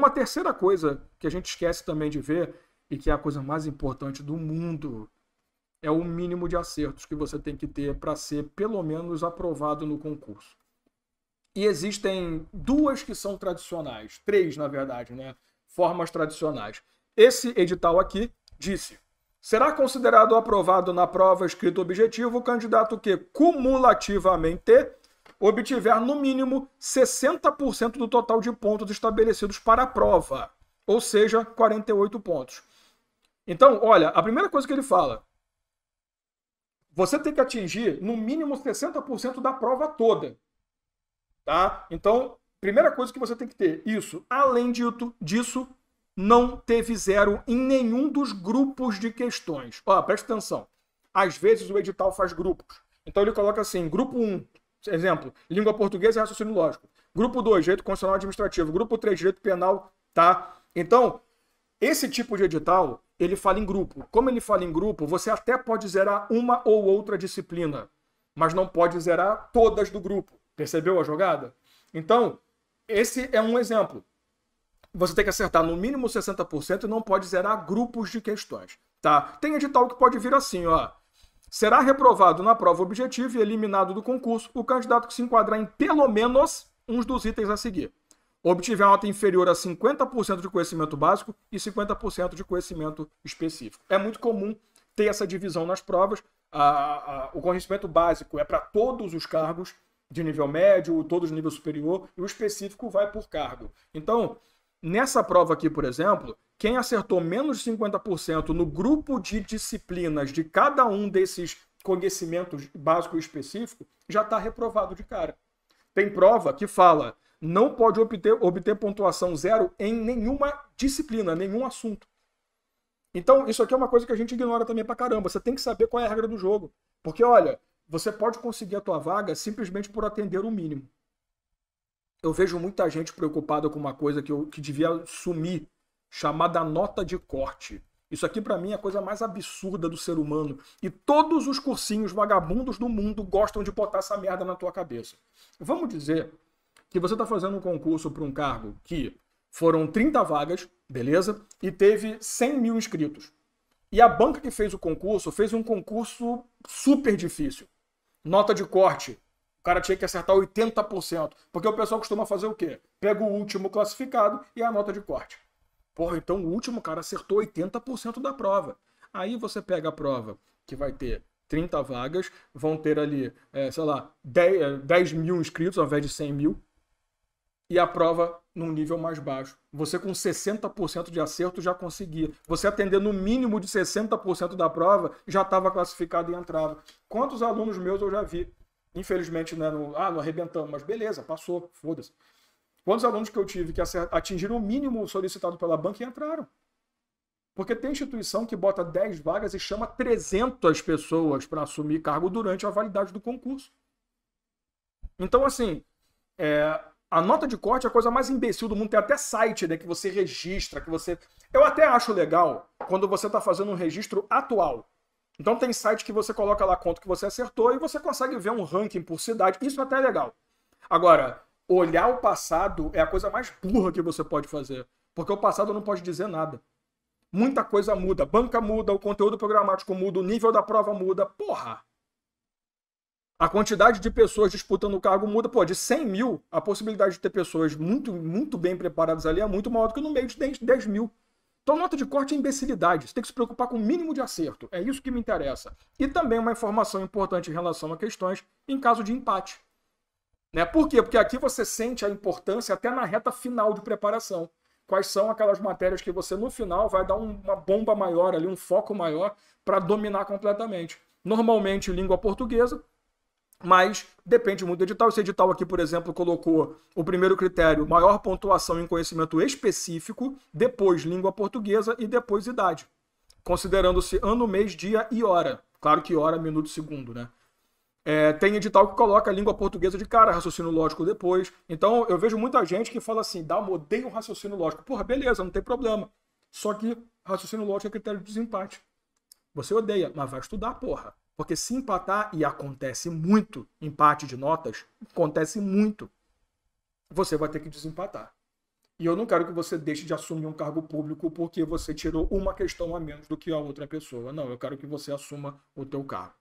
Uma terceira coisa que a gente esquece também de ver e que é a coisa mais importante do mundo é o mínimo de acertos que você tem que ter para ser pelo menos aprovado no concurso. E existem duas que são tradicionais, três na verdade, né? Formas tradicionais. Esse edital aqui disse: será considerado aprovado na prova escrito objetivo o candidato que cumulativamente obtiver no mínimo 60% do total de pontos estabelecidos para a prova, ou seja, 48 pontos. Então, olha, a primeira coisa que ele fala, você tem que atingir no mínimo 60% da prova toda. Tá? Então, primeira coisa que você tem que ter, isso. Além disso, não teve zero em nenhum dos grupos de questões. Ó, presta atenção. Às vezes o edital faz grupos. Então ele coloca assim, grupo 1, Exemplo, língua portuguesa e raciocínio lógico. Grupo 2, direito constitucional administrativo. Grupo 3, direito penal, tá? Então, esse tipo de edital, ele fala em grupo. Como ele fala em grupo, você até pode zerar uma ou outra disciplina, mas não pode zerar todas do grupo. Percebeu a jogada? Então, esse é um exemplo. Você tem que acertar no mínimo 60% e não pode zerar grupos de questões, tá? Tem edital que pode vir assim, ó. Será reprovado na prova objetiva e eliminado do concurso o candidato que se enquadrar em pelo menos uns dos itens a seguir. Obtiver nota inferior a 50% de conhecimento básico e 50% de conhecimento específico. É muito comum ter essa divisão nas provas. A, a, o conhecimento básico é para todos os cargos de nível médio, todos de nível superior, e o específico vai por cargo. Então, Nessa prova aqui, por exemplo, quem acertou menos de 50% no grupo de disciplinas de cada um desses conhecimentos básicos específicos já está reprovado de cara. Tem prova que fala não pode obter, obter pontuação zero em nenhuma disciplina, nenhum assunto. Então, isso aqui é uma coisa que a gente ignora também pra caramba. Você tem que saber qual é a regra do jogo. Porque, olha, você pode conseguir a tua vaga simplesmente por atender o mínimo eu vejo muita gente preocupada com uma coisa que, eu, que devia sumir, chamada nota de corte. Isso aqui, para mim, é a coisa mais absurda do ser humano. E todos os cursinhos vagabundos do mundo gostam de botar essa merda na tua cabeça. Vamos dizer que você está fazendo um concurso para um cargo que foram 30 vagas, beleza? E teve 100 mil inscritos. E a banca que fez o concurso fez um concurso super difícil. Nota de corte, cara tinha que acertar 80%. Porque o pessoal costuma fazer o quê? Pega o último classificado e a nota de corte. Porra, então o último cara acertou 80% da prova. Aí você pega a prova que vai ter 30 vagas, vão ter ali, é, sei lá, 10, 10 é, mil inscritos ao invés de 100 mil, e a prova num nível mais baixo. Você com 60% de acerto já conseguia. Você atender no mínimo de 60% da prova já estava classificado e entrava. Quantos alunos meus eu já vi Infelizmente, né, no, ah, não arrebentamos, mas beleza, passou, foda-se. Quantos alunos que eu tive que atingiram o mínimo solicitado pela banca e entraram? Porque tem instituição que bota 10 vagas e chama 300 pessoas para assumir cargo durante a validade do concurso. Então, assim, é, a nota de corte é a coisa mais imbecil do mundo. Tem até site né, que você registra, que você. Eu até acho legal quando você está fazendo um registro atual. Então tem site que você coloca lá quanto que você acertou e você consegue ver um ranking por cidade. Isso até é legal. Agora, olhar o passado é a coisa mais burra que você pode fazer. Porque o passado não pode dizer nada. Muita coisa muda. Banca muda, o conteúdo programático muda, o nível da prova muda. Porra! A quantidade de pessoas disputando o cargo muda. Pô, de 100 mil, a possibilidade de ter pessoas muito, muito bem preparadas ali é muito maior do que no meio de 10 mil. Então, nota de corte é imbecilidade. Você tem que se preocupar com o mínimo de acerto. É isso que me interessa. E também uma informação importante em relação a questões em caso de empate. Né? Por quê? Porque aqui você sente a importância até na reta final de preparação. Quais são aquelas matérias que você, no final, vai dar uma bomba maior ali, um foco maior para dominar completamente. Normalmente, língua portuguesa, mas depende muito do edital. Esse edital aqui, por exemplo, colocou o primeiro critério, maior pontuação em conhecimento específico, depois língua portuguesa e depois idade, considerando-se ano, mês, dia e hora. Claro que hora, minuto, segundo, né? É, tem edital que coloca a língua portuguesa de cara, raciocínio lógico depois. Então, eu vejo muita gente que fala assim, dá, odeio raciocínio lógico. Porra, beleza, não tem problema. Só que raciocínio lógico é critério de desempate. Você odeia, mas vai estudar, porra. Porque se empatar, e acontece muito, empate de notas, acontece muito, você vai ter que desempatar. E eu não quero que você deixe de assumir um cargo público porque você tirou uma questão a menos do que a outra pessoa. Não, eu quero que você assuma o teu cargo.